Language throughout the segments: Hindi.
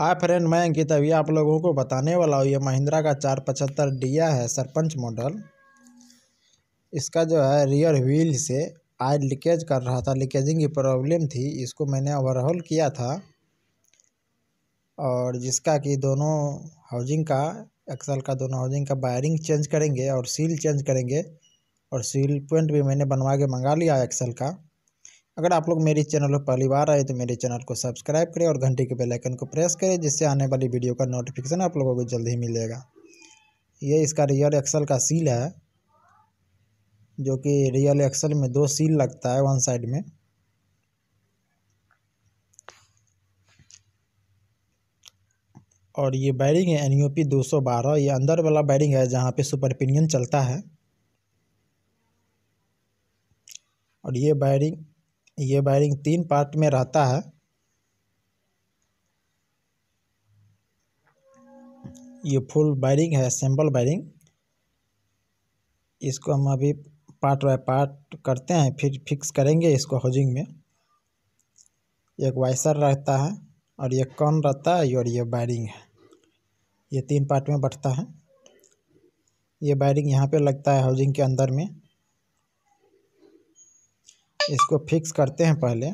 हाय फ्रेंड मैं अंकित अभी आप लोगों को बताने वाला हूँ ये महिंद्रा का चार पचहत्तर डिया है सरपंच मॉडल इसका जो है रियर व्हील से आय लीकेज कर रहा था लीकेजिंग की प्रॉब्लम थी इसको मैंने ओवरऑल किया था और जिसका कि दोनों हाउजिंग का एक्सल का दोनों हाउजिंग का वायरिंग चेंज करेंगे और सील चेंज करेंगे और सील पॉइंट भी मैंने बनवा के मंगा लिया एक्सल का अगर आप लोग मेरे चैनल पर पहली बार आए तो मेरे चैनल को सब्सक्राइब करें और घंटे के बेल आइकन को प्रेस करें जिससे आने वाली वीडियो का नोटिफिकेशन आप लोगों को जल्द ही मिलेगा ये इसका रियल एक्सल का सील है जो कि रियल एक्सल में दो सील लगता है वन साइड में और ये बैरिंग है एन यू पी दो सौ बारह ये अंदर वाला बैरिंग है जहाँ पे सुपर पिनियन चलता है और ये बैरिंग ये वायरिंग तीन पार्ट में रहता है ये फुल वायरिंग है सिंपल वायरिंग इसको हम अभी पार्ट बाय पार्ट करते हैं फिर फिक्स करेंगे इसको हाउजिंग में एक वाइसर रहता है और ये कॉन रहता है और ये वायरिंग है ये तीन पार्ट में बढ़ता है ये वायरिंग यहाँ पे लगता है हाउजिंग के अंदर में इसको फिक्स करते हैं पहले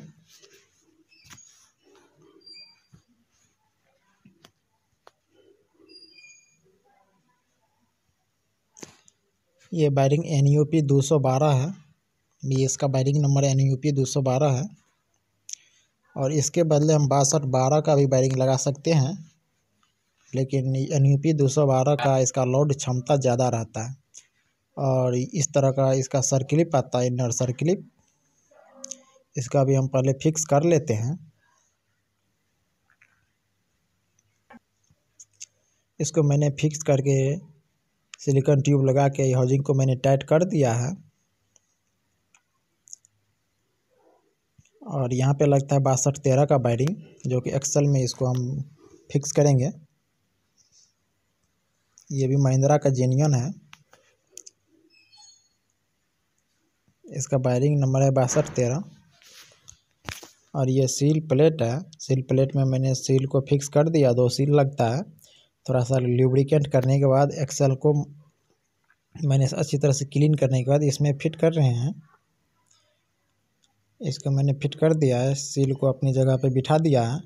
ये बैरिंग एन यू पी दो सौ बारह है ये इसका bearing number N U P दो सौ बारह है और इसके बदले हम बासठ बारह का भी बैरिंग लगा सकते हैं लेकिन एन यू पी दो सौ बारह का इसका लोड क्षमता ज़्यादा रहता है और इस तरह का इसका सर्किलिप आता है इनर सर्किलिप इसका भी हम पहले फिक्स कर लेते हैं इसको मैंने फिक्स करके सिलिकॉन ट्यूब लगा के हाउजिंग को मैंने टाइट कर दिया है और यहाँ पे लगता है बासठ तेरह का वायरिंग जो कि एक्सल में इसको हम फिक्स करेंगे ये भी महिंद्रा का जेनियन है इसका वायरिंग नंबर है बासठ तेरह और ये सील प्लेट है सील प्लेट में मैंने सील को फिक्स कर दिया दो सील लगता है थोड़ा सा ल्यूब्रिकेंट करने के बाद एक्सेल को मैंने अच्छी तरह से क्लीन करने के बाद इसमें फिट कर रहे हैं इसको मैंने फिट कर दिया है सील को अपनी जगह पे बिठा दिया है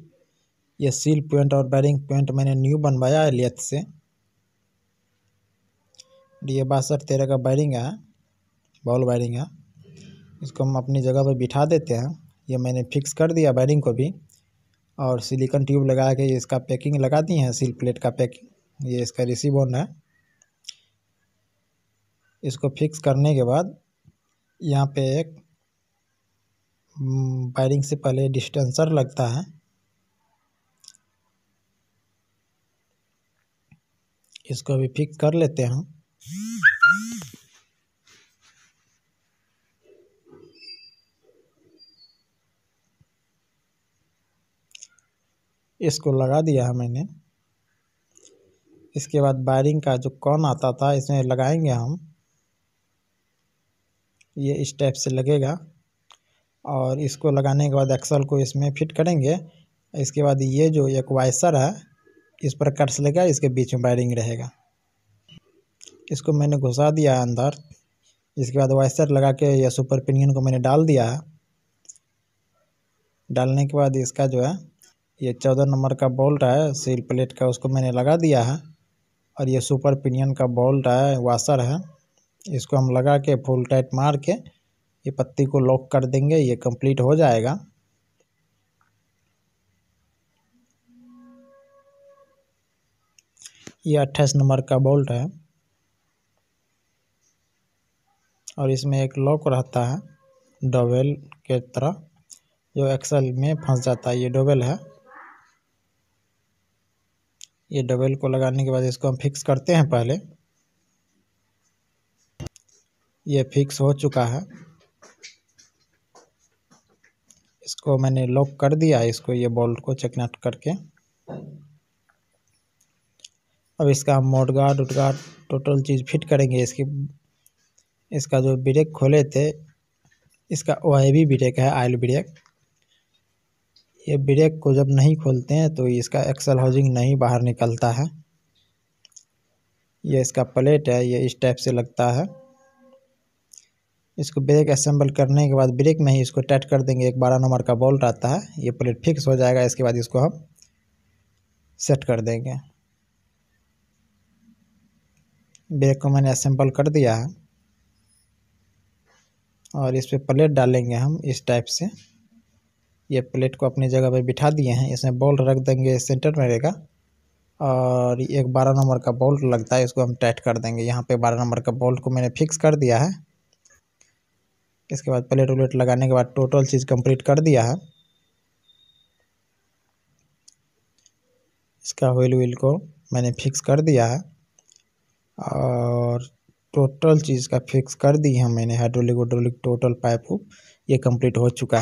ये सील पॉइंट और बैरिंग पॉइंट मैंने न्यू बनवाया है लेथ से ये बासठ तेरह का बैरिंग है बॉल बैरिंग है इसको हम अपनी जगह पर बिठा देते हैं ये मैंने फिक्स कर दिया वायरिंग को भी और सिलिकॉन ट्यूब लगा के इसका पैकिंग लगा दी है सील प्लेट का पैकिंग ये इसका रिसीव ऑन है इसको फिक्स करने के बाद यहाँ पे एक हम्म, वायरिंग से पहले डिस्टेंसर लगता है इसको भी फिक्स कर लेते हैं इसको लगा दिया है मैंने इसके बाद वायरिंग का जो कौन आता था इसमें लगाएंगे हम ये इस टाइप से लगेगा और इसको लगाने के बाद एक्सल को इसमें फिट करेंगे इसके बाद ये जो एक वाइसर है इस पर कट्स लेगा इसके बीच में वायरिंग रहेगा इसको मैंने घुसा दिया है अंदर इसके बाद वाइसर लगा के यह सुपर पिनियन को मैंने डाल दिया है डालने के बाद इसका जो है ये चौदह नंबर का बोल्ट है सील प्लेट का उसको मैंने लगा दिया है और ये सुपर पिनियन का बोल्ट है वाशर है इसको हम लगा के फुल टाइट मार के ये पत्ती को लॉक कर देंगे ये कंप्लीट हो जाएगा ये अट्ठाईस नंबर का बोल्ट है और इसमें एक लॉक रहता है डोवेल के तरह जो एक्सल में फंस जाता है ये डोवेल है ये डबल को लगाने के बाद इसको हम फिक्स करते हैं पहले ये फिक्स हो चुका है इसको मैंने लॉक कर दिया इसको ये बोल्ट को चेकनेट करके अब इसका हम मोड गार्ड उट गार्ड टोटल चीज़ फिट करेंगे इसकी इसका जो ब्रेक खोले थे इसका ओ आई ब्रेक है आयल ब्रेक ये ब्रेक को जब नहीं खोलते हैं तो इसका एक्सल हाउसिंग नहीं बाहर निकलता है ये इसका प्लेट है ये इस टाइप से लगता है इसको ब्रेक असेंबल करने के बाद ब्रेक में ही इसको टाइट कर देंगे एक बारह नंबर का बोल्ट आता है ये प्लेट फिक्स हो जाएगा इसके बाद इसको हम सेट कर देंगे ब्रेक को मैंने असेंबल कर दिया है और इस पर प्लेट डालेंगे हम इस टाइप से ये प्लेट को अपनी जगह पर बिठा दिए हैं इसमें बॉल रख देंगे सेंटर में रहेगा और एक बारह नंबर का बोल्ट लगता है इसको हम टाइट कर देंगे यहाँ पे बारह नंबर का बोल्ट को मैंने फिक्स कर दिया है इसके बाद प्लेट उलेट लगाने के बाद टोटल चीज़ कंप्लीट कर दिया है इसका व्हील व्हील को मैंने फिक्स कर दिया है और टोटल चीज़ का फिक्स कर दी है मैंने हाइड्रोलिक वाइड्रोलिक टोटल पाइप ये कम्प्लीट हो चुका है